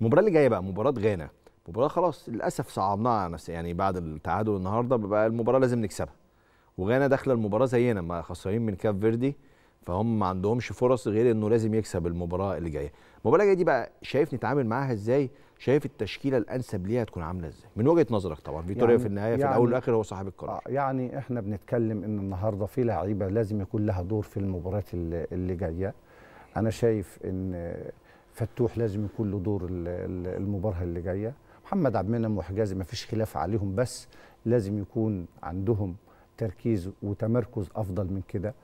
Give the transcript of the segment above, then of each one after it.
المباراه اللي جايه بقى مباراه غانا مباراه خلاص للاسف صعبناها على نفسنا يعني بعد التعادل النهارده بقى المباراه لازم نكسبها وغانا داخله المباراه زينا ما خسرانين من كاب فيردي فهم ما عندهمش فرص غير انه لازم يكسب المباراه اللي جايه المباراه الجايه دي بقى شايف نتعامل معاها ازاي شايف التشكيله الانسب ليها تكون عامله ازاي من وجهه نظرك طبعا فيتوريا يعني في النهايه يعني في الاول والاخر هو صاحب القرار آه، يعني احنا بنتكلم ان النهارده في لعيبه لازم يكون لها دور في المباريات اللي جايه انا شايف ان فتوح لازم يكون له دور المباراه اللي جايه محمد عبد المنعم وحجازي ما فيش خلاف عليهم بس لازم يكون عندهم تركيز وتمركز افضل من كده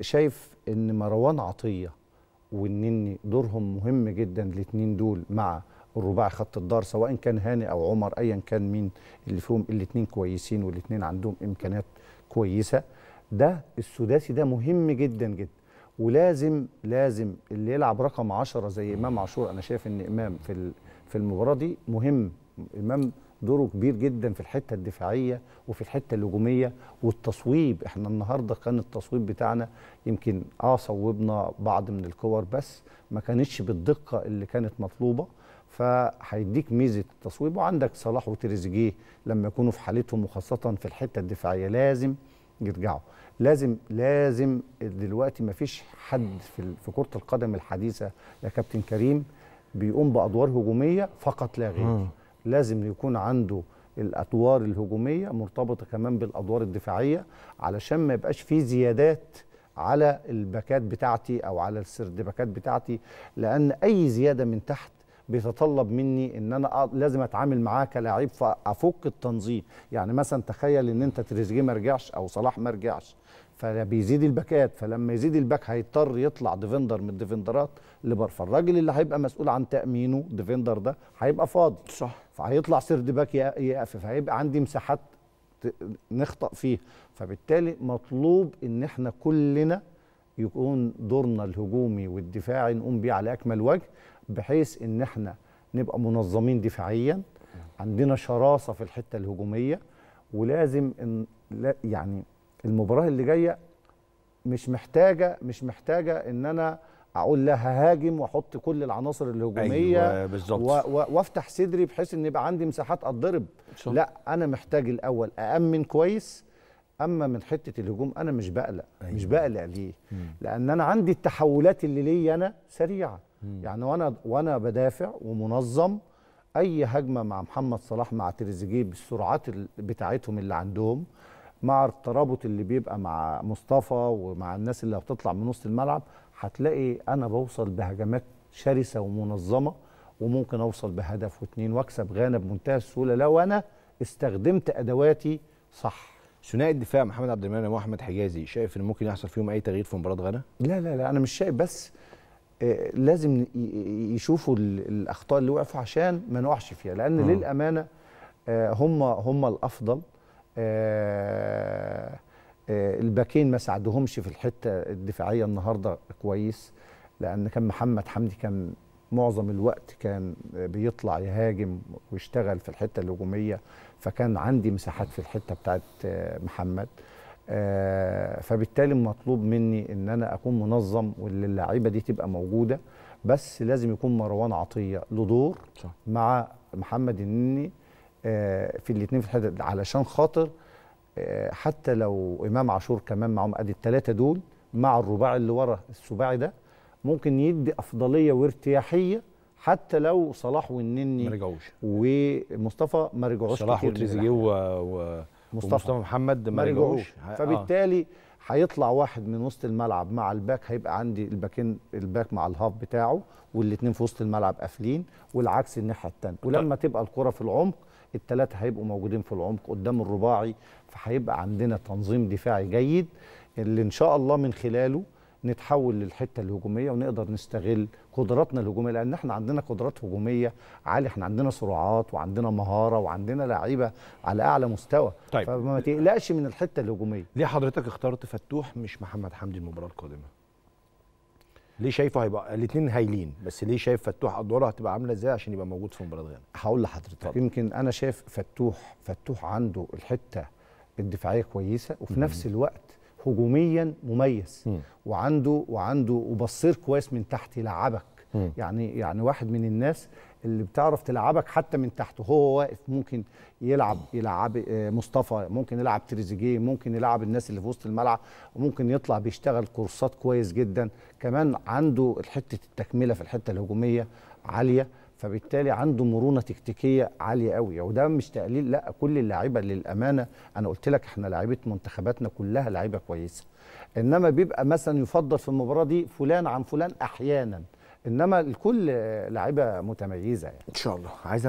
شايف ان مروان عطيه والنني دورهم مهم جدا الاثنين دول مع الرباعي خط الدار سواء كان هاني او عمر ايا كان مين اللي فيهم الاثنين كويسين والاثنين عندهم امكانيات كويسه ده السداسي ده مهم جدا جدا ولازم لازم اللي يلعب رقم 10 زي امام عاشور انا شايف ان امام في في المباراه دي مهم امام دوره كبير جدا في الحته الدفاعيه وفي الحته الهجوميه والتصويب احنا النهارده كان التصويب بتاعنا يمكن اه صوبنا بعض من الكور بس ما كانتش بالدقه اللي كانت مطلوبه فهيديك ميزه التصويب وعندك صلاح وتريزيجيه لما يكونوا في حالتهم وخاصه في الحته الدفاعيه لازم يرجعوا لازم لازم دلوقتي ما فيش حد في في كره القدم الحديثه يا كابتن كريم بيقوم بادوار هجوميه فقط لا غير لازم يكون عنده الادوار الهجوميه مرتبطه كمان بالادوار الدفاعيه علشان ما يبقاش في زيادات على الباكات بتاعتي او على السردباكات بتاعتي لان اي زياده من تحت بيتطلب مني ان انا لازم اتعامل معاه كلاعب فافك التنظيم يعني مثلا تخيل ان انت تريزيجيه ما رجعش او صلاح ما رجعش فبيزيد الباكات فلما يزيد الباك هيضطر يطلع ديفندر من الديفندرات لبر فالراجل اللي هيبقى مسؤول عن تامينه ديفندر ده هيبقى فاضي صح فهيطلع سيرد باك يقف فهيبقى عندي مساحات نخطأ فيها فبالتالي مطلوب ان احنا كلنا يكون دورنا الهجومي والدفاعي نقوم بيه على اكمل وجه بحيث ان احنا نبقى منظمين دفاعيا عندنا شراسه في الحته الهجوميه ولازم إن لا يعني المباراه اللي جايه مش محتاجه مش محتاجه ان انا اقول لا ههاجم واحط كل العناصر الهجوميه أيوة بالظبط وافتح صدري بحيث ان يبقى عندي مساحات اتضرب لا انا محتاج الاول اامن كويس اما من حته الهجوم انا مش بقلق أيوة. مش بقلق ليه مم. لان انا عندي التحولات اللي ليا انا سريعه يعني وانا وانا بدافع ومنظم اي هجمه مع محمد صلاح مع تريزيجيه بالسرعات بتاعتهم اللي عندهم مع الترابط اللي بيبقى مع مصطفى ومع الناس اللي بتطلع من نص الملعب هتلاقي انا بوصل بهجمات شرسه ومنظمه وممكن اوصل بهدف واثنين واكسب غانا بمنتهى السهوله لو انا استخدمت ادواتي صح ثنائي الدفاع محمد عبد المنعم واحمد حجازي شايف ان ممكن يحصل فيهم اي تغيير في مباراه غانا؟ لا لا لا انا مش شايف بس آه، لازم يشوفوا الاخطاء اللي وقفوا عشان ما نقعش فيها لان م. للامانه آه، هم هم الافضل آه، الباكين ما ساعدهمش في الحته الدفاعيه النهارده كويس لان كان محمد حمدي كان معظم الوقت كان بيطلع يهاجم ويشتغل في الحته الهجوميه فكان عندي مساحات في الحته بتاعت محمد آه، فبالتالي مطلوب مني ان انا اكون منظم واللي اللعيبه دي تبقى موجوده بس لازم يكون مروان عطيه له دور مع محمد النني آه، في الاثنين في الحته علشان خاطر آه، حتى لو امام عاشور كمان معاهم ادي الثلاثه دول مع الرباعي اللي ورا السباعي ده ممكن يدي افضليه وارتياحيه حتى لو صلاح والنني ما رجعوش ومصطفى ما رجعوش صلاح وتريزيجيه و... مصطفى, محمد ما رجعوش فبالتالي آه. هيطلع واحد من وسط الملعب مع الباك هيبقى عندي الباكين الباك مع الهاف بتاعه والاثنين في وسط الملعب قافلين والعكس الناحيه الثانيه طيب. ولما تبقى الكره في العمق الثلاثه هيبقوا موجودين في العمق قدام الرباعي فهيبقى عندنا تنظيم دفاعي جيد اللي ان شاء الله من خلاله نتحول للحته الهجوميه ونقدر نستغل قدراتنا الهجوميه لان احنا عندنا قدرات هجوميه عاليه احنا عندنا سرعات وعندنا مهاره وعندنا لعيبه على اعلى مستوى طيب. فما تقلقش من الحته الهجوميه ليه حضرتك اخترت فتوح مش محمد حمدي المباراه القادمه ليه شايفه هيبقى الاثنين هايلين بس ليه شايف فتوح ادواره هتبقى عامله ازاي عشان يبقى موجود في مباراه غانا هقول لحضرتك يمكن انا شايف فتوح فتوح عنده الحته الدفاعيه كويسه وفي نفس الوقت هجوميا مميز م. وعنده وعنده وبصير كويس من تحت يلعبك م. يعني يعني واحد من الناس اللي بتعرف تلعبك حتى من تحت وهو واقف ممكن يلعب يلعب آه، مصطفى ممكن يلعب تريزيجيه ممكن يلعب الناس اللي في وسط الملعب وممكن يطلع بيشتغل كورسات كويس جدا كمان عنده حته التكمله في الحته الهجوميه عاليه فبالتالي عنده مرونه تكتيكيه عاليه قوي وده مش تقليل لا كل اللعيبه للامانه انا قلت لك احنا لعيبه منتخباتنا كلها لعيبه كويسه انما بيبقى مثلا يفضل في المباراه دي فلان عن فلان احيانا انما الكل لعيبه متميزه يعني ان شاء الله عايز